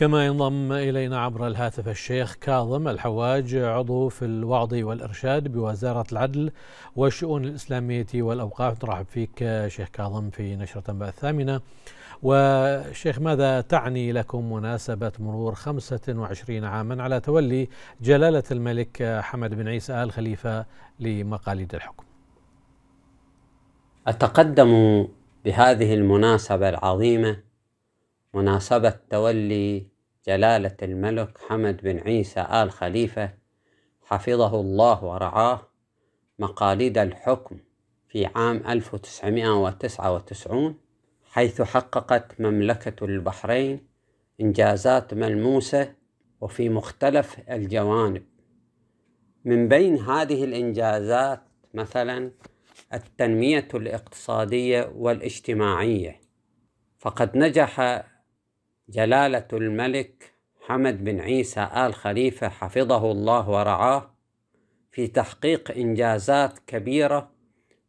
كما ينضم إلينا عبر الهاتف الشيخ كاظم الحواج عضو في الوعظ والإرشاد بوزارة العدل والشؤون الإسلامية والأوقاف نرحب فيك شيخ كاظم في نشرة أنباء الثامنة وشيخ ماذا تعني لكم مناسبة مرور 25 عاما على تولي جلالة الملك حمد بن عيسى آل خليفة لمقاليد الحكم أتقدم بهذه المناسبة العظيمة مناسبة تولي جلالة الملك حمد بن عيسى آل خليفة حفظه الله ورعاه مقاليد الحكم في عام 1999 حيث حققت مملكة البحرين إنجازات ملموسة وفي مختلف الجوانب من بين هذه الإنجازات مثلا التنمية الاقتصادية والاجتماعية فقد نجح جلالة الملك حمد بن عيسى آل خليفة حفظه الله ورعاه في تحقيق إنجازات كبيرة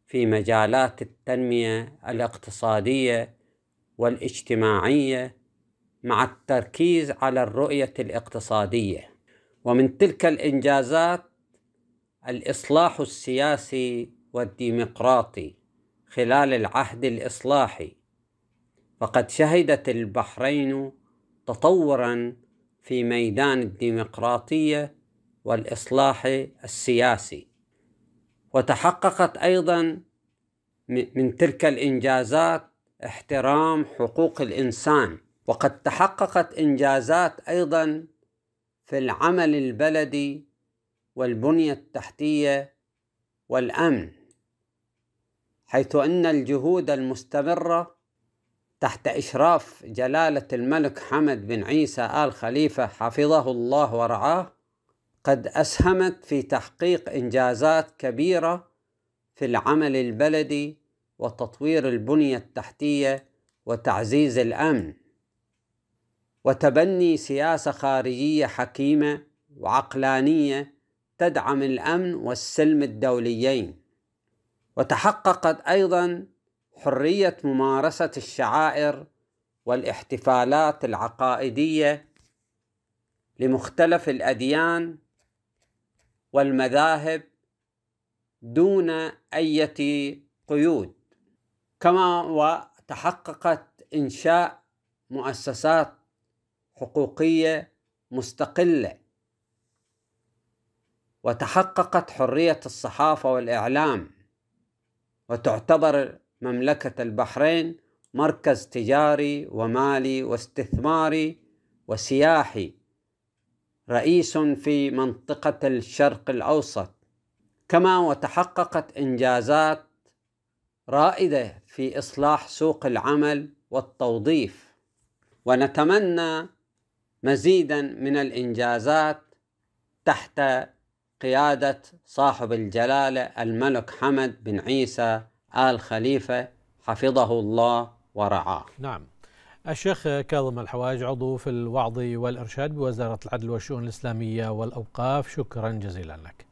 في مجالات التنمية الاقتصادية والاجتماعية مع التركيز على الرؤية الاقتصادية ومن تلك الإنجازات الإصلاح السياسي والديمقراطي خلال العهد الإصلاحي فقد شهدت البحرين تطورا في ميدان الديمقراطيه والاصلاح السياسي وتحققت ايضا من تلك الانجازات احترام حقوق الانسان وقد تحققت انجازات ايضا في العمل البلدي والبنيه التحتيه والامن حيث ان الجهود المستمره تحت إشراف جلالة الملك حمد بن عيسى آل خليفة حفظه الله ورعاه قد أسهمت في تحقيق إنجازات كبيرة في العمل البلدي وتطوير البنية التحتية وتعزيز الأمن وتبني سياسة خارجية حكيمة وعقلانية تدعم الأمن والسلم الدوليين وتحققت أيضا حرية ممارسة الشعائر والاحتفالات العقائدية لمختلف الأديان والمذاهب دون أي قيود كما وتحققت إنشاء مؤسسات حقوقية مستقلة وتحققت حرية الصحافة والإعلام وتعتبر مملكة البحرين مركز تجاري ومالي واستثماري وسياحي رئيس في منطقة الشرق الأوسط كما وتحققت إنجازات رائدة في إصلاح سوق العمل والتوظيف ونتمنى مزيدا من الإنجازات تحت قيادة صاحب الجلالة الملك حمد بن عيسى آل خليفة حفظه الله ورعاه نعم الشيخ كاظم الحواج عضو في الوعظ والإرشاد بوزارة العدل والشؤون الإسلامية والأوقاف شكرا جزيلا لك